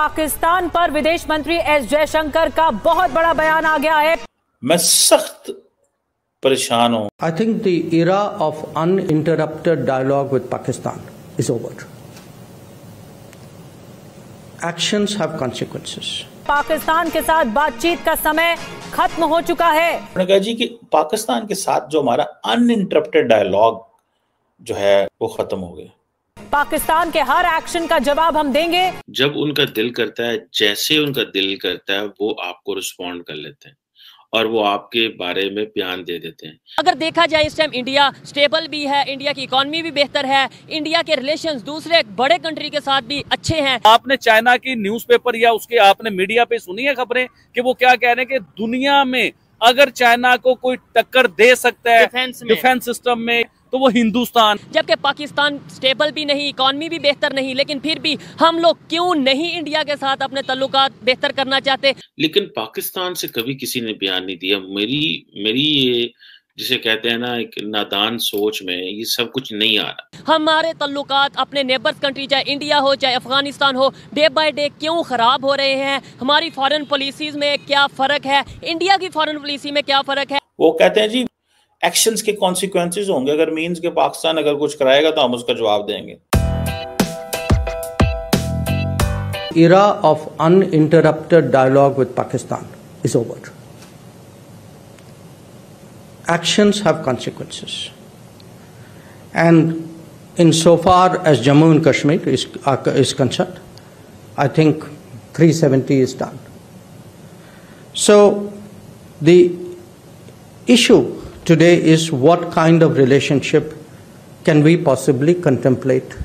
पाकिस्तान पर विदेश मंत्री एस जयशंकर का बहुत बड़ा बयान आ गया है मैं सख्त परेशान हूँ I think the era of interrupted dialogue with Pakistan is over action have consequences Pakistan के साथ बातचीत का समय खत्म हो चुका है जी की पाकिस्तान के साथ जो हमारा अन इंटरप्टेड डायलॉग जो है वो खत्म हो गया पाकिस्तान के हर एक्शन का जवाब हम देंगे जब उनका दिल करता है जैसे उनका दिल करता है वो आपको रिस्पॉन्ड कर लेते हैं और वो आपके बारे में बयान दे देते हैं अगर देखा जाए इस टाइम इंडिया स्टेबल भी है इंडिया की इकोनॉमी भी बेहतर है इंडिया के रिलेशंस दूसरे बड़े कंट्री के साथ भी अच्छे हैं आपने चाइना की न्यूज़पेपर या उसके आपने मीडिया पे सुनी है खबरें कि वो क्या कह रहे हैं कि दुनिया में अगर चाइना को कोई टक्कर दे सकता है डिफेंस सिस्टम में तो वो हिंदुस्तान जबकि पाकिस्तान स्टेबल भी नहीं इकॉनमी भी बेहतर नहीं लेकिन फिर भी हम लोग क्यों नहीं इंडिया के साथ अपने तल्लु बेहतर करना चाहते लेकिन पाकिस्तान से कभी किसी ने बयान नहीं दिया मेरी मेरी ये जिसे कहते हैं ना एक नादान सोच में ये सब कुछ नहीं आ रहा हमारे तल्लुक अपने नेबर्स कंट्री चाहे इंडिया हो चाहे अफगानिस्तान हो डे बाय डे क्यों ख़राब हो रहे हैं हमारी फॉरेन पॉलिसीज़ में क्या फ़र्क है इंडिया की फॉरेन पॉलिसी में क्या फ़र्क है वो कहते हैं जी एक्शंस के कॉन्सिक्वेंसेज होंगे अगर मीन्स के पाकिस्तान अगर कुछ कराएगा तो हम उसका जवाब देंगे era of uninterrupted dialogue with Pakistan is over actions have consequences and in so far as Jammu and Kashmir is concerned I think three seventy is done so the issue today is what kind of relationship can we possibly contemplate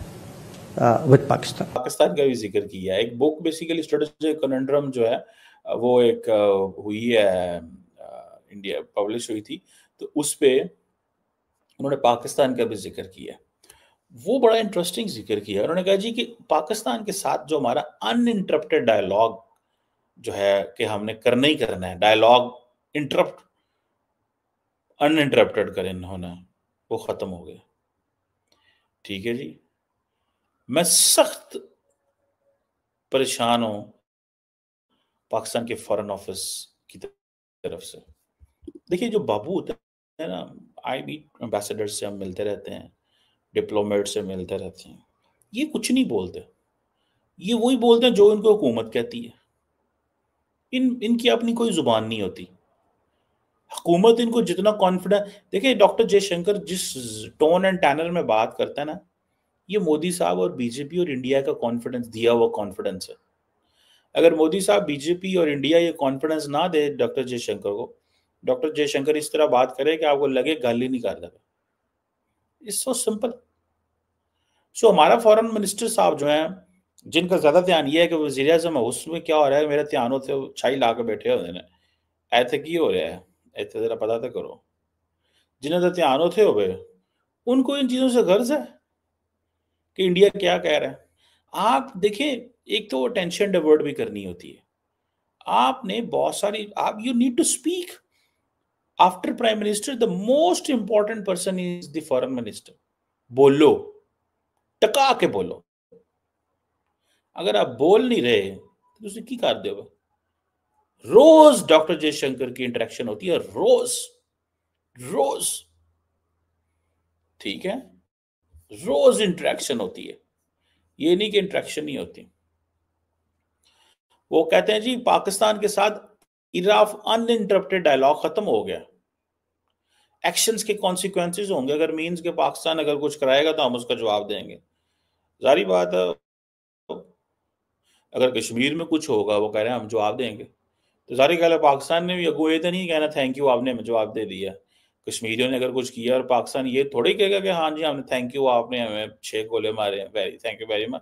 uh, with Pakistan? Pakistan का भी जिक्र किया है एक book basically strategic conundrum जो है uh, वो एक uh, हुई है इंडिया uh, पब्लिश हुई थी तो उस पे उन्होंने पाकिस्तान का भी जिक्र किया वो बड़ा इंटरेस्टिंग जिक्र किया उन्होंने कहा जी कि पाकिस्तान के साथ जो हमारा अनइंटरप्टेड डायलॉग जो है कि हमने करना ही करना है डायलॉग इंटरप्ट अनइंटरप्टेड करें इन्होंने वो ख़त्म हो गया ठीक है जी मैं सख्त परेशान हूँ पाकिस्तान के फॉरेन ऑफिस की तरफ से देखिए जो बाबू होते हैं ना आई बी एम्बेसडर से हम मिलते रहते हैं डिप्लोमेट से मिलते रहते हैं ये कुछ नहीं बोलते ये वही बोलते हैं जो इनको हुकूमत कहती है इन इनकी अपनी कोई ज़ुबान नहीं होती हुकूमत इनको जितना कॉन्फिडेंस देखिए डॉक्टर जयशंकर जिस टोन एंड टैनर में बात करता है ना ये मोदी साहब और बीजेपी और इंडिया का कॉन्फिडेंस दिया हुआ कॉन्फिडेंस है अगर मोदी साहब बीजेपी और इंडिया ये कॉन्फिडेंस ना दे डॉक्टर जयशंकर को डॉक्टर जयशंकर इस तरह बात करे कि आपको लगे गाली नहीं कर देगा इट्स सो सिंपल सो हमारा फॉरेन मिनिस्टर साहब जो हैं जिनका ज़्यादा ध्यान ये है कि वजी अजम है उसमें क्या हो रहा है मेरा ध्यान होते छाई ला कर बैठे होते हैं ऐसे की हो रहा है जरा पता तो करो जिन्हें ध्यान उथे हो उनको इन चीज़ों से गर्ज है कि इंडिया क्या कह रहा है आप देखे एक तो टेंशन डिवर्ट भी करनी होती है आपने बहुत सारी आप you need to speak after prime minister the most important person is the foreign minister बोलो टका के बोलो अगर आप बोल नहीं रहे तो तुम की कर भाई रोज डॉक्टर जयशंकर की इंटरेक्शन होती है रोज रोज ठीक है रोज इंटरेक्शन होती है ये नहीं कि इंटरेक्शन ही होती वो कहते हैं जी पाकिस्तान के साथ इराफ इंटरप्टेड डायलॉग खत्म हो गया एक्शन के कॉन्सिक्वेंस होंगे अगर मीन्स के पाकिस्तान अगर कुछ कराएगा तो हम उसका जवाब देंगे जारी बात है अगर कश्मीर में कुछ होगा वो कह रहे हैं हम जवाब देंगे तो सारी गल पाकिस्तान ने भी अगो ये तो नहीं कहना थैंक यू आपने जवाब दे दिया कश्मीरियों ने अगर कुछ किया और पाकिस्तान ये थोड़ी कहेगा कि हाँ जी हमने थैंक यू आपने हमें छः गोले मारे हैं very thank you very much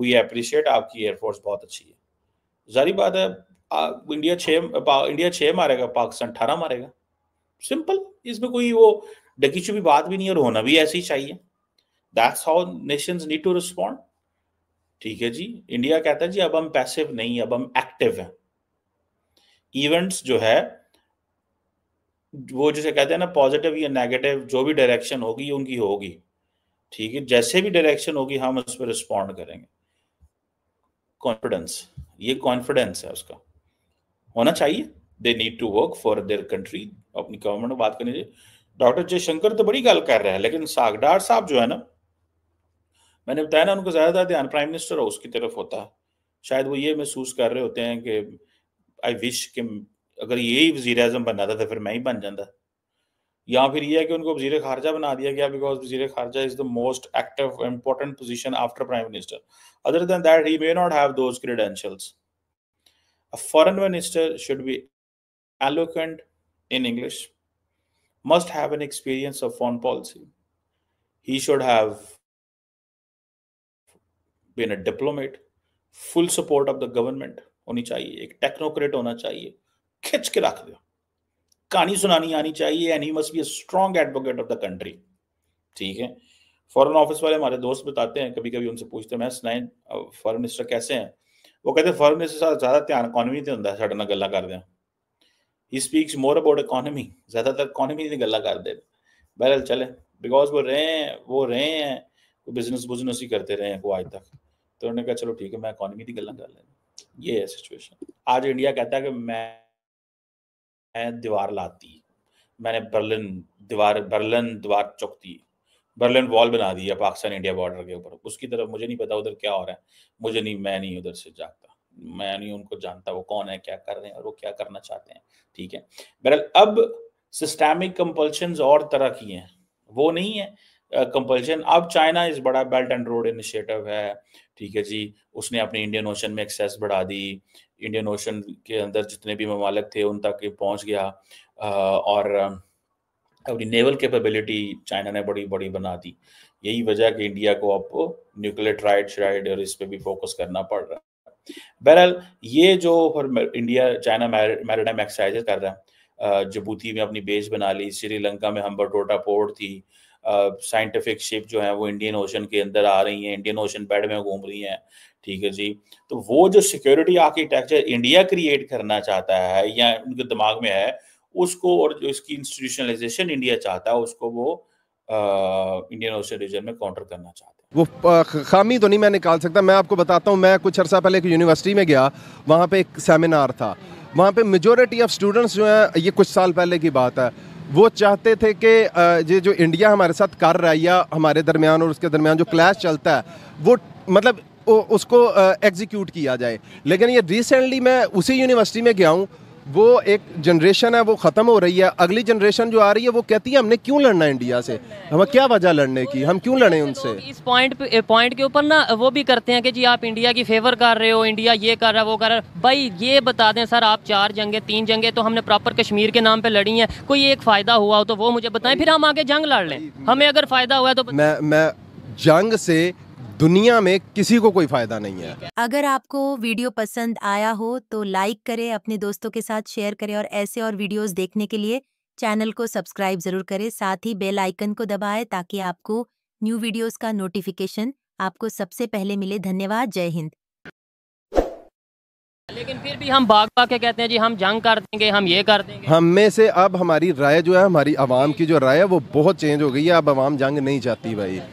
we appreciate आपकी एयरफोर्स बहुत अच्छी है जारी बात है आ, इंडिया छः इंडिया छः मारेगा पाकिस्तान अठारह मारेगा सिंपल इसमें कोई वो डकी छुपी बात भी नहीं और होना भी ऐसे ही चाहिए that's how nations need to respond ठीक है जी इंडिया कहता है जी अब हम पैसिव नहीं अब हम एक्टिव हैं इवेंट्स जो है वो जैसे कहते हैं ना पॉजिटिव या नेगेटिव जो भी डायरेक्शन होगी उनकी होगी ठीक है जैसे भी डायरेक्शन होगी हम उस पर रिस्पॉन्ड करेंगे कॉन्फिडेंस ये कॉन्फिडेंस है उसका होना चाहिए they need to work for their country अपनी गवर्नमेंट बात करनी चाहिए डॉक्टर जयशंकर तो बड़ी गल कर रहे हैं लेकिन सागडार साहब जो है ना मैंने बताया ना उनको ज़्यादा ध्यान प्राइम मिनिस्टर हाउस की तरफ होता है शायद वो ये महसूस कर रहे होते हैं कि आई विश कि अगर ये ही वजीर अजम बनना था तो फिर मैं ही बन जाता या फिर यह है कि उनको वजीर खारजा बना दिया गया बिकॉज वजीर खारजा is the most active important position after prime minister other than that he may not have those credentials foreign minister should be eloquent in English must have an experience of foreign policy he should have been a diplomat full support of the government होनी चाहिए एक technocrat होना चाहिए खिंच के रख दो कहानी सुनानी आनी चाहिए and he must be a strong advocate of the country ठीक है फॉरेन ऑफिस वाले हमारे दोस्त बताते हैं कभी कभी उनसे पूछते हैं मैं फॉरन मिनिस्टर कैसे हैं वो कहते हैं फॉरन मिनिस्टर ज्यादा ध्यान इकोनॉमी से ਹੁੰਦਾ ਸਾਡੇ ਨਾਲ ਗੱਲਾਂ ਕਰਦੇ ਆ he speaks more about economy ਜ਼ਿਆਦਾਤਰ ਇਕਨੋਮੀ ਦੀ ਗੱਲਾਂ ਕਰਦੇ ਨੇ ਬਹਿਰਲ ਚਲੇ ਬਿਕੋਜ਼ वो रहे हैं वो रहे हैं बिजनेस बुजनेस ही करते रहे हैं वो आज तक तो उन्होंने कहा चलो ठीक है मैं इकोनॉमी की गल कर लेना ये है सिचुएशन आज इंडिया कहता है कि मैं मैं दीवार लाती मैंने बर्लिन दीवार बर्लिन दीवार चौकती बर्लिन वॉल बना दी है पाकिस्तान इंडिया बॉर्डर के ऊपर उसकी तरफ मुझे नहीं पता उधर क्या हो रहा है मुझे नहीं मैं नहीं उधर से जाता मैं नहीं उनको जानता वो कौन है क्या कर रहे हैं और वो क्या करना चाहते हैं ठीक है बहरहाल अब सिस्टेमिक कंपल्शन और तरह की हैं वो नहीं है कंपल्शन अब चाइना इस बड़ा बेल्ट एंड रोड इनिशिएटिव है ठीक है जी उसने अपने इंडियन ओशन में एक्सेस बढ़ा दी इंडियन ओशन के अंदर जितने भी ममालक थे उन तक पहुंच गया और अपनी नेवल कैपेबिलिटी चाइना ने बड़ी बड़ी बना दी यही वजह कि इंडिया को अब न्यूक्लियर ट्राइड श्राइड और इस पर भी फोकस करना पड़ रहा है बहरहाल ये जो इंडिया चाइना मैरिटाइम एक्सरसाइज कर रहा है जबूती में अपनी बेस बना ली श्रीलंका में हम्बर टोटा पोर्ट थी साइंटिफिक शिप जो है वो इंडियन ओशन के अंदर आ रही हैं इंडियन ओशन बेड में घूम रही हैं ठीक है जी तो वो जो सिक्योरिटी आर्किटेक्चर इंडिया क्रिएट करना चाहता है या उनके दिमाग में है उसको और जो इसकी इंस्टीट्यूशनलाइजेशन इंडिया चाहता है उसको वो इंडियन ओशन रीजन में काउंटर करना चाहता है वो खामी तो नहीं मैं निकाल सकता मैं आपको बताता हूँ मैं कुछ अर्सा पहले एक यूनिवर्सिटी में गया वहाँ पे एक सेमिनार था वहाँ पे मेजोरिटी ऑफ स्टूडेंट्स जो हैं ये कुछ साल पहले की बात है वो चाहते थे कि ये जो इंडिया हमारे साथ कर रहा है या हमारे दरमियान और उसके दरमियान जो क्लैश चलता है वो मतलब उसको एग्जीक्यूट किया जाए लेकिन ये रिसेंटली मैं उसी यूनिवर्सिटी में गया हूँ वो एक जनरेशन है वो ख़त्म हो रही है अगली जनरेशन जो आ रही है वो कहती है हमने क्यों लड़ना है इंडिया से हमें क्या वजह लड़ने की हम क्यों लड़े उनसे तो इस पॉइंट पॉइंट के ऊपर ना वो भी करते हैं कि जी आप इंडिया की फेवर कर रहे हो इंडिया ये कर रहा है वो कर रहा है भाई ये बता दें सर आप चार जंगे तीन जंगे तो हमने प्रॉपर कश्मीर के नाम पर लड़ी हैं कोई एक फ़ायदा हुआ हो तो वो मुझे बताएं फिर हम आगे जंग लड़ लें हमें अगर फ़ायदा हुआ तो मैं मैं जंग से दुनिया में किसी को कोई फायदा नहीं है अगर आपको वीडियो पसंद आया हो तो लाइक करें अपने दोस्तों के साथ शेयर करें और ऐसे और वीडियोस देखने के लिए चैनल को सब्सक्राइब जरूर करें साथ ही बेल आइकन को दबाएं ताकि आपको न्यू वीडियोस का नोटिफिकेशन आपको सबसे पहले मिले धन्यवाद जय हिंद लेकिन फिर भी हम भाग भाग के कहते हैं जी हम जंग कर देंगे हम ये कर देंगे हम में से अब हमारी राय जो है हमारी आवाम की जो राय है वो बहुत चेंज हो गई है अब आवाम जंग नहीं चाहती भाई